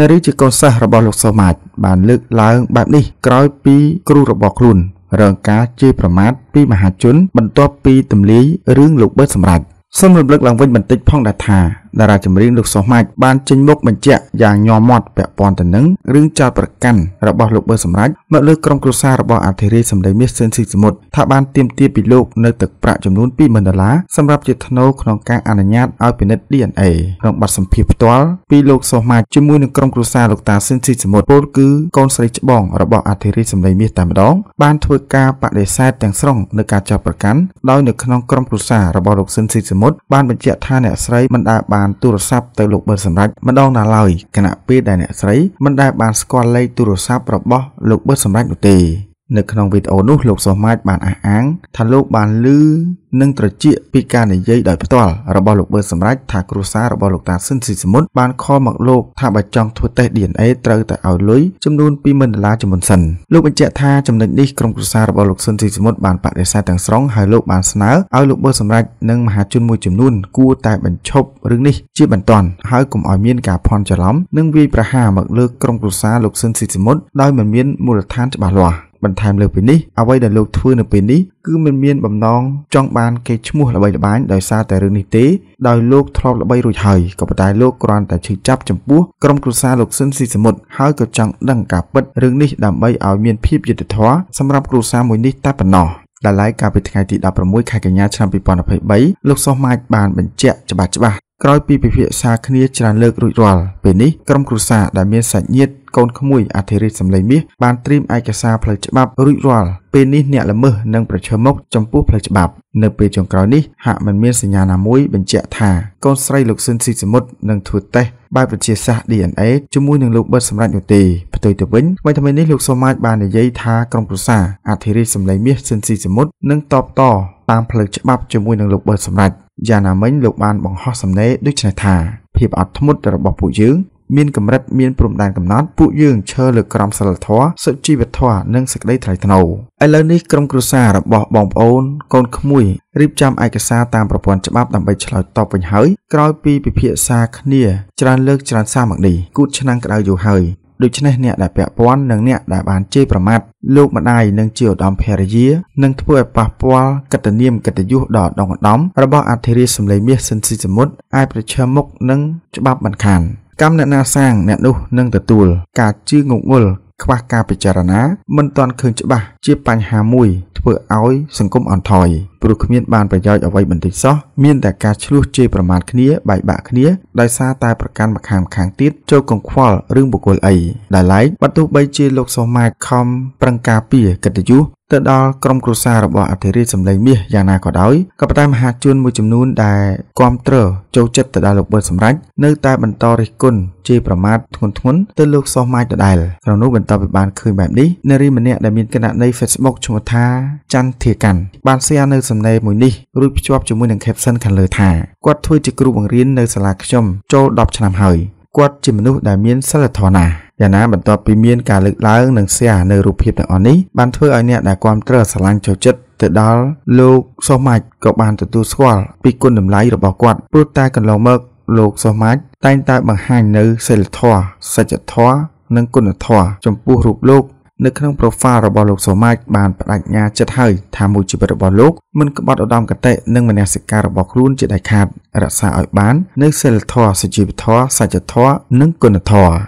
នារីជាកូនសិស្សរបស់លោកសូម៉ាចបានលើកឡើងបែបនេះក្រោយពី គ្រូរបស់ខ្លួនរងការជេរប្រមាថពីមហាជនបន្ទាប់ពីទម្លាយរឿងលោកបឺតសម្រាប់សូមរំលឹកឡើងវិញបន្តិចផងដែរថាតារាចម្រៀងលោកសុម៉ាច់បានចេញមុខបញ្ជាក់យ៉ាងញោមមាត់ពាក់ព័ន្ធទៅនឹងរឿងចោទប្រកាន់របស់លោកប៊ឺសម្រេចមកលើក្រុមគ្រួសាររបស់អធិរាជសម្ដីមាសស៊ិនស៊ីសមុទ្រថាបានទាមទារពីលោក នៅទឹកប្រាក់ចំនួន20000ដុល្លារសម្រាប់ជាថ្នូរក្នុងការអនុញ្ញាតឲ្យពិនិត្យ DNA ក្នុងប័ណ្ណសម្ភារផ្ទាល់ពីលោកសុម៉ាច់ជាមួយនឹងក្រុមគ្រួសារលោកតាស៊ិនស៊ីសមុទ្រពលគឺកូនស្រីច្បង របស់អធិរាជសម្ដីមាសតែម្ដង បានធ្វើការបដិសេធទាំងស្រុងនៅការចោទប្រកាន់ដោយនៅក្នុងក្រុមគ្រួសាររបស់លោកស៊ិនស៊ីសមុទ្របានបញ្ជាក់ថាអ្នកស្រីមិនដែលបានបានទូរស័ព្ទទៅលោកប៊ឺសម្រេចម្ដងណាឡើយគណៈពេលដែលអ្នកស្រីមិនដែលបានស្គាល់លេខទូរស័ព្ទរបស់លោកប៊ឺសម្រេចនោះទេនៅក្នុងវីដេអូនោះលោកសូម៉ាចបានអះអាងថាលោកបានលឺនិងត្រជាក់ពីការនិយាយដោយផ្ទាល់របស់លោកបឺតសម្រាប់ថាគ្រួសាររបស់លោកតាស៊ិនស៊ីសមុទ្របានខលមកលោកថាបើចង់ធ្វើតេស្ត DNA ត្រូវតែឲ្យលុយចំនួន20000ដុល្លារជាមុនសិនលោកបញ្ជាក់ថាចំណុចនេះក្រុមគ្រួសាររបស់លោកស៊ិនស៊ីសមុទ្របានបដិសេធទាំងស្រុងហើយលោកបានស្នើឲ្យលោកបឺតសម្រាប់និងមហាជនមួយចំនួនគួរតែបញ្ឈប់រឿងនេះជាបន្ទាន់ហើយកុំឲ្យមានការភ័ន្តច្រឡំនិងវាយប្រហារមកលើក្រុមគ្រួសារលោកស៊ិនស៊ីសមុទ្រដោយមិនមានមូលដ្ឋានច្បាស់លាស់បន្ថែមលើពីនេះអ្វីដែលលោកធ្វើនៅពេលនេះគឺមិនមានបំណងចង់បានគេឈ្មោះល្បីល្បាញដោយសារតែរឿងនេះទេដោយលោកធ្លាប់ល្បីរួចហើយក៏ប៉ុន្តែលោកគ្រាន់តែឈឺចាប់ចំពោះក្រុមគ្រួសារលោកស៊ិនស៊ីសមុទ្រហើយក៏ចង់ដឹងការពិតរឿងនេះដើម្បីឲ្យមានភាពយុត្តិធម៌សម្រាប់គ្រួសារមួយនេះតែប៉ុណ្ណោះដែលឡាយកាលពីថ្ងៃទី16ខែកញ្ញាឆ្នាំ2023លោកសុះម៉ាចបានបញ្ជាក់ច្បាស់ច្បាស់ក្រោយពីពិភាក្សាគ្នាច្រើនលើករួចរាល់ពេលនេះក្រុមគ្រួសារដែលមានសាច់ញាតិកូនក្មួយអធិរាជសម្លេងមាសបានត្រៀមឯកសារផ្លូវច្បាប់រួចរាល់ពេលនេះអ្នកល្មើសនឹងប្រឈមមុខចំពោះផ្លូវច្បាប់នៅពេលចុងក្រោយនេះហាក់មិនមានសញ្ញាណាមួយបញ្ជាក់ថាកូនស្រីលោកស៊ិនស៊ីសមុទ្រនឹងធ្វើតេស្តបែបវិទ្យាសាស្ត្រ DNA ជាមួយនឹងលោកបិទសម្រាប់នោះទេផ្ទុយទៅវិញថ្មីថ្មីនេះលោកសូម៉ាចបាននិយាយថាក្រុមប្រសា អធិរាជសម្លេងមាសស៊ិនស៊ីសមុទ្រនឹងតបតតាមផ្លូវច្បាប់ជាមួយនឹងលោកបិទសម្រាប់យ៉ាងណាមិញលោកបានបង្ហោះសំណេរដូចនេះថាភាពអត់ធ្មត់របស់ពួកយើងមានកម្រិតមានព្រំដែនកំណត់ពួកយើងឈរលើក្រមសីលធម៌សុជីវធម៌និងសេចក្តីថ្លៃថ្នូរឥឡូវនេះក្រុមគ្រួសាររបស់បងប្អូនកូនក្មួយរៀបចំឯកសារតាមប្រព័ន្ធច្បាប់ដើម្បីឆ្លើយតបវិញហើយក្រោយពីពិភាក្សាគ្នាច្រើនលើកច្រើនសារមកនេះគូតឆ្នាំងក្តៅយូរហើយដូច្នេះអ្នកដែលពាក់ព័ន្ធនិងអ្នកដែលបានជេរប្រមាថលោកម្ដាយនិងជាឧត្តមភរិយានឹងធ្វើឲ្យប៉ះពាល់កិត្តិនាមកិត្តិយសដល់ដងឧត្តមរបស់អធិរាជសម្លេងមាសស៊ិនស៊ីសមុទ្រអាចប្រឈមមុខនឹងច្បាប់មិនខានកម្មអ្នកណាសាងអ្នកនោះនឹងទទួលការជឿងងុលខ្វះការពិចារណា មិនទាន់ឃើញច្បាស់ ជាបញ្ហាមួយ ធ្វើឲ្យសង្គមអន់ថយព្រោះគ្មានបានប្រយោជន៍អ្វីបន្តិចសោះមានតែការឆ្លោះជេរប្រមាថគ្នាបែកបាក់គ្នាដោយសារតែប្រកាន់ម្ខាងម្ខាងទៀតចូលកង្វល់រឿងបុគ្គលអីដែលឡែកបើទោះបីជាលោកសូម៉ាខំប្រឹងការពារកិត្តិយសទៅដល់ក្រុមគ្រួសាររបស់អធិរាជសម្លេងមាសយ៉ាងណាក៏ដោយក៏ប៉ុន្តែមហាជនមួយចំនួនដែលគ្រប់គ្រងចូលចិត្តទៅដល់លោកប៊ឺសម្រេចនៅតែបន្តរិះគន់ជេរប្រមាថធ្ងន់ធ្ងរទៅលោកសោះម៉ាយដដែលក្នុងនោះបន្តពីបានឃើញបែបនេះនារីម្នាក់ដែលមានគណនី Facebook ឈ្មោះថាច័ន្ទធាកាន់បាន share នៅសំណេរមួយនេះរួចភ្ជាប់ជាមួយនឹង caption ខាងលើថាគាត់ធ្វើជាគ្រូបង្រៀននៅសាលាខ្ញុំចូល10ឆ្នាំហើយគាត់ជាមនុស្សដែលមានសិលធម៌ណាស់យ៉ាងណាបន្ទាប់ពីមានការលើកឡើងនិង share នៅរូបភាពទាំងអស់នេះបានធ្វើឲ្យអ្នកដែលគ្រប់គ្រងស្រឡាញ់ចូលចិត្តទៅដល់លោកសុសម៉ាច់ក៏បានទទួលស្គាល់ពីគុណតម្លៃរបស់គាត់ព្រោះតែកន្លងមកលោកសុសម៉ាច់តែងតែបង្ហាញនៅសិលធម៌សច្ចធម៌និងគុណធម៌ចំពោះរូបលោកនៅក្នុង profile របស់លោកសូម៉ាចបានបដិញ្ញាចិត្តហើយថាមួយជីវិតរបស់លោកមិនក្បត់ឧត្តមគតិនិងមនសិការរបស់ខ្លួនជាដាច់ខាតរក្សាឲ្យបាននៅសិលធម៌សុជីវធម៌សច្ចធម៌និងគុណធម៌